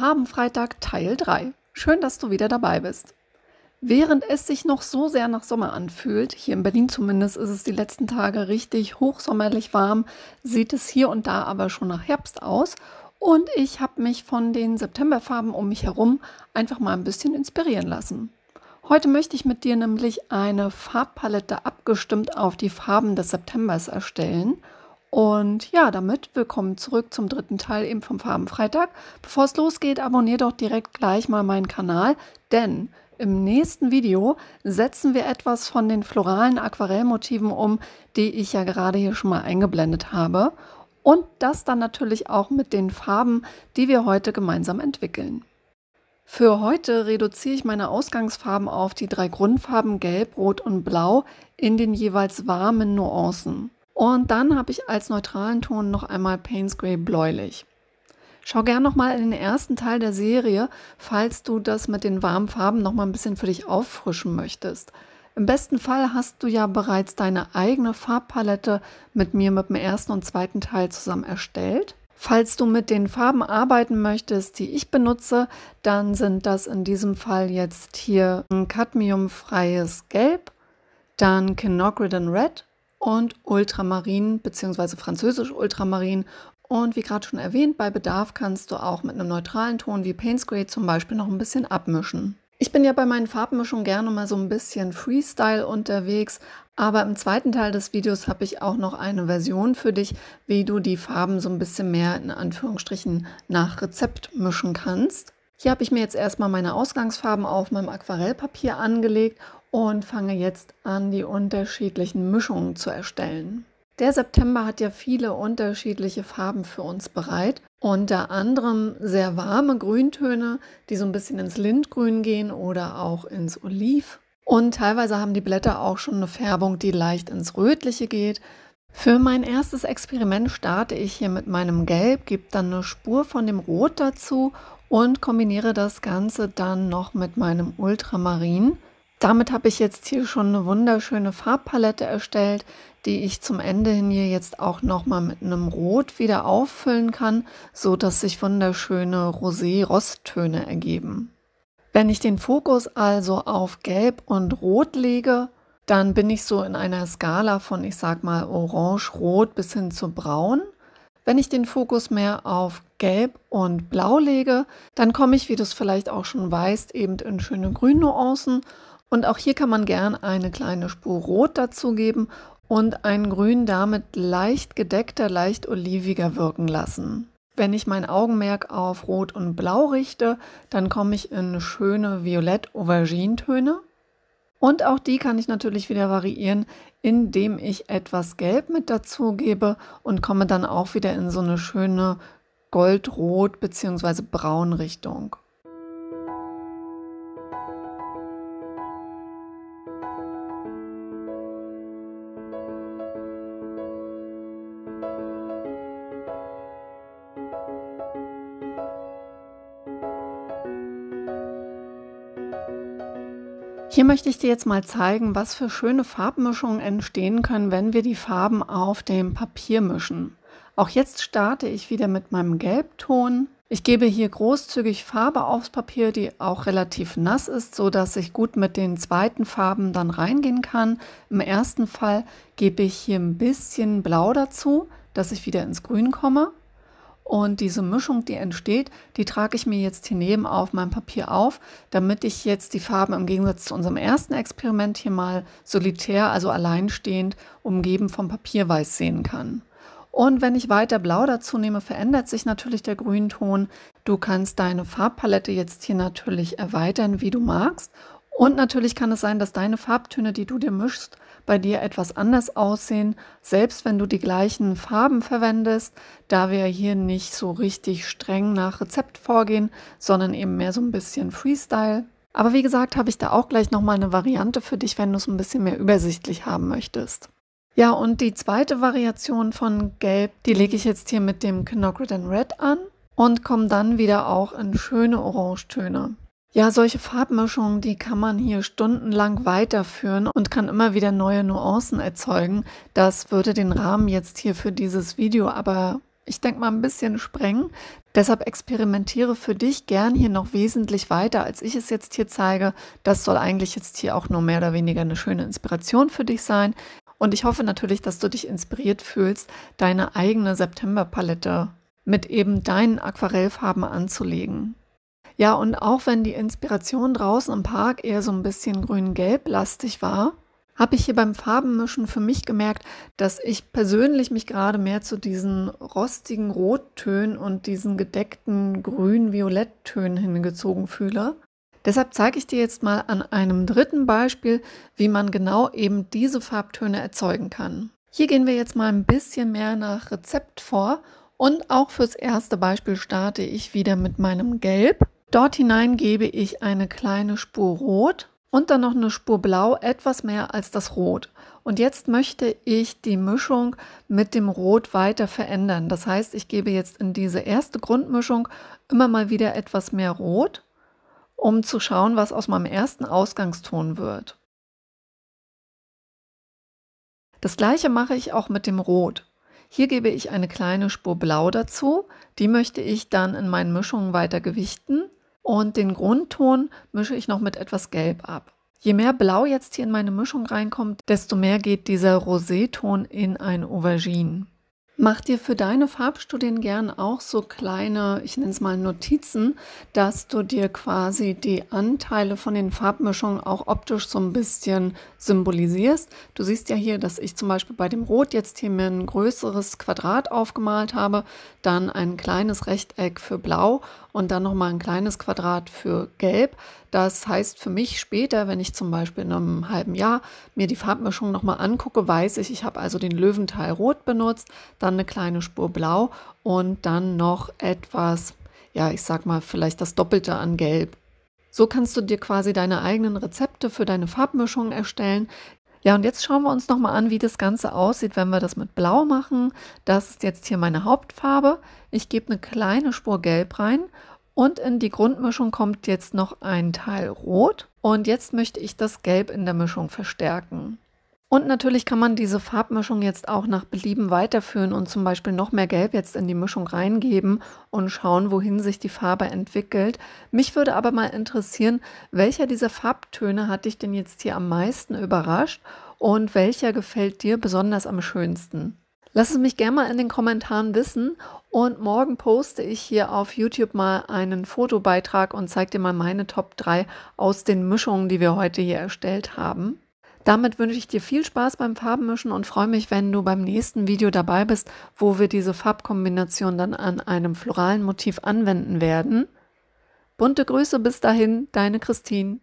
Farbenfreitag Teil 3. Schön, dass du wieder dabei bist. Während es sich noch so sehr nach Sommer anfühlt, hier in Berlin zumindest ist es die letzten Tage richtig hochsommerlich warm, sieht es hier und da aber schon nach Herbst aus und ich habe mich von den Septemberfarben um mich herum einfach mal ein bisschen inspirieren lassen. Heute möchte ich mit dir nämlich eine Farbpalette abgestimmt auf die Farben des Septembers erstellen – und ja, damit willkommen zurück zum dritten Teil eben vom Farbenfreitag. Bevor es losgeht, abonniert doch direkt gleich mal meinen Kanal, denn im nächsten Video setzen wir etwas von den floralen Aquarellmotiven um, die ich ja gerade hier schon mal eingeblendet habe. Und das dann natürlich auch mit den Farben, die wir heute gemeinsam entwickeln. Für heute reduziere ich meine Ausgangsfarben auf die drei Grundfarben Gelb, Rot und Blau in den jeweils warmen Nuancen. Und dann habe ich als neutralen Ton noch einmal Payne's Grey bläulich. Schau gern nochmal in den ersten Teil der Serie, falls du das mit den warmen Farben nochmal ein bisschen für dich auffrischen möchtest. Im besten Fall hast du ja bereits deine eigene Farbpalette mit mir mit dem ersten und zweiten Teil zusammen erstellt. Falls du mit den Farben arbeiten möchtest, die ich benutze, dann sind das in diesem Fall jetzt hier ein cadmiumfreies Gelb, dann Kinogridon Red, und Ultramarin bzw. französisch Ultramarin. Und wie gerade schon erwähnt, bei Bedarf kannst du auch mit einem neutralen Ton wie Paints Grey zum Beispiel noch ein bisschen abmischen. Ich bin ja bei meinen Farbmischungen gerne mal so ein bisschen Freestyle unterwegs, aber im zweiten Teil des Videos habe ich auch noch eine Version für dich, wie du die Farben so ein bisschen mehr in Anführungsstrichen nach Rezept mischen kannst. Hier habe ich mir jetzt erstmal meine Ausgangsfarben auf meinem Aquarellpapier angelegt und fange jetzt an, die unterschiedlichen Mischungen zu erstellen. Der September hat ja viele unterschiedliche Farben für uns bereit, unter anderem sehr warme Grüntöne, die so ein bisschen ins Lindgrün gehen oder auch ins Oliv. Und teilweise haben die Blätter auch schon eine Färbung, die leicht ins Rötliche geht. Für mein erstes Experiment starte ich hier mit meinem Gelb, gebe dann eine Spur von dem Rot dazu und kombiniere das Ganze dann noch mit meinem Ultramarin. Damit habe ich jetzt hier schon eine wunderschöne Farbpalette erstellt, die ich zum Ende hin hier jetzt auch nochmal mit einem Rot wieder auffüllen kann, so dass sich wunderschöne Rosé-Rosttöne ergeben. Wenn ich den Fokus also auf Gelb und Rot lege, dann bin ich so in einer Skala von, ich sag mal, Orange-Rot bis hin zu Braun. Wenn ich den Fokus mehr auf Gelb und Blau lege, dann komme ich, wie du es vielleicht auch schon weißt, eben in schöne Grünnuancen. Und auch hier kann man gern eine kleine Spur Rot dazugeben und ein Grün damit leicht gedeckter, leicht oliviger wirken lassen. Wenn ich mein Augenmerk auf Rot und Blau richte, dann komme ich in schöne Violett-Aubergine-Töne. Und auch die kann ich natürlich wieder variieren, indem ich etwas Gelb mit dazu gebe und komme dann auch wieder in so eine schöne Goldrot- bzw. Braun-Richtung. Hier möchte ich dir jetzt mal zeigen, was für schöne Farbmischungen entstehen können, wenn wir die Farben auf dem Papier mischen. Auch jetzt starte ich wieder mit meinem Gelbton. Ich gebe hier großzügig Farbe aufs Papier, die auch relativ nass ist, so dass ich gut mit den zweiten Farben dann reingehen kann. Im ersten Fall gebe ich hier ein bisschen Blau dazu, dass ich wieder ins Grün komme. Und diese Mischung, die entsteht, die trage ich mir jetzt hier neben auf meinem Papier auf, damit ich jetzt die Farben im Gegensatz zu unserem ersten Experiment hier mal solitär, also alleinstehend, umgeben vom Papierweiß sehen kann. Und wenn ich weiter Blau dazu nehme, verändert sich natürlich der Grünton. Du kannst deine Farbpalette jetzt hier natürlich erweitern, wie du magst und natürlich kann es sein, dass deine Farbtöne, die du dir mischst, bei dir etwas anders aussehen, selbst wenn du die gleichen Farben verwendest, da wir hier nicht so richtig streng nach Rezept vorgehen, sondern eben mehr so ein bisschen Freestyle. Aber wie gesagt, habe ich da auch gleich nochmal eine Variante für dich, wenn du es ein bisschen mehr übersichtlich haben möchtest. Ja, und die zweite Variation von Gelb, die lege ich jetzt hier mit dem Knockered and Red an und komme dann wieder auch in schöne Orangetöne. Ja, solche Farbmischungen, die kann man hier stundenlang weiterführen und kann immer wieder neue Nuancen erzeugen. Das würde den Rahmen jetzt hier für dieses Video aber, ich denke mal, ein bisschen sprengen. Deshalb experimentiere für dich gern hier noch wesentlich weiter, als ich es jetzt hier zeige. Das soll eigentlich jetzt hier auch nur mehr oder weniger eine schöne Inspiration für dich sein. Und ich hoffe natürlich, dass du dich inspiriert fühlst, deine eigene Septemberpalette mit eben deinen Aquarellfarben anzulegen. Ja, und auch wenn die Inspiration draußen im Park eher so ein bisschen grün-gelb lastig war, habe ich hier beim Farbenmischen für mich gemerkt, dass ich persönlich mich gerade mehr zu diesen rostigen Rottönen und diesen gedeckten grün-violett-Tönen hingezogen fühle. Deshalb zeige ich dir jetzt mal an einem dritten Beispiel, wie man genau eben diese Farbtöne erzeugen kann. Hier gehen wir jetzt mal ein bisschen mehr nach Rezept vor und auch fürs erste Beispiel starte ich wieder mit meinem Gelb Dort hinein gebe ich eine kleine Spur Rot und dann noch eine Spur Blau, etwas mehr als das Rot. Und jetzt möchte ich die Mischung mit dem Rot weiter verändern. Das heißt, ich gebe jetzt in diese erste Grundmischung immer mal wieder etwas mehr Rot, um zu schauen, was aus meinem ersten Ausgangston wird. Das gleiche mache ich auch mit dem Rot. Hier gebe ich eine kleine Spur Blau dazu, die möchte ich dann in meinen Mischungen weiter gewichten und den Grundton mische ich noch mit etwas Gelb ab. Je mehr Blau jetzt hier in meine Mischung reinkommt, desto mehr geht dieser Roseton in ein Aubergine. Mach dir für deine Farbstudien gern auch so kleine, ich nenne es mal Notizen, dass du dir quasi die Anteile von den Farbmischungen auch optisch so ein bisschen symbolisierst. Du siehst ja hier, dass ich zum Beispiel bei dem Rot jetzt hier mir ein größeres Quadrat aufgemalt habe, dann ein kleines Rechteck für Blau und dann nochmal ein kleines Quadrat für Gelb. Das heißt für mich später, wenn ich zum Beispiel in einem halben Jahr mir die Farbmischung nochmal angucke, weiß ich, ich habe also den Löwenteil Rot benutzt, dann dann eine kleine Spur blau und dann noch etwas, ja, ich sag mal, vielleicht das Doppelte an Gelb. So kannst du dir quasi deine eigenen Rezepte für deine Farbmischung erstellen. Ja, und jetzt schauen wir uns nochmal an, wie das Ganze aussieht, wenn wir das mit Blau machen. Das ist jetzt hier meine Hauptfarbe. Ich gebe eine kleine Spur Gelb rein und in die Grundmischung kommt jetzt noch ein Teil Rot. Und jetzt möchte ich das Gelb in der Mischung verstärken. Und natürlich kann man diese Farbmischung jetzt auch nach Belieben weiterführen und zum Beispiel noch mehr Gelb jetzt in die Mischung reingeben und schauen, wohin sich die Farbe entwickelt. Mich würde aber mal interessieren, welcher dieser Farbtöne hat dich denn jetzt hier am meisten überrascht und welcher gefällt dir besonders am schönsten? Lass es mich gerne mal in den Kommentaren wissen und morgen poste ich hier auf YouTube mal einen Fotobeitrag und zeige dir mal meine Top 3 aus den Mischungen, die wir heute hier erstellt haben. Damit wünsche ich dir viel Spaß beim Farbenmischen und freue mich, wenn du beim nächsten Video dabei bist, wo wir diese Farbkombination dann an einem floralen Motiv anwenden werden. Bunte Grüße bis dahin, deine Christine.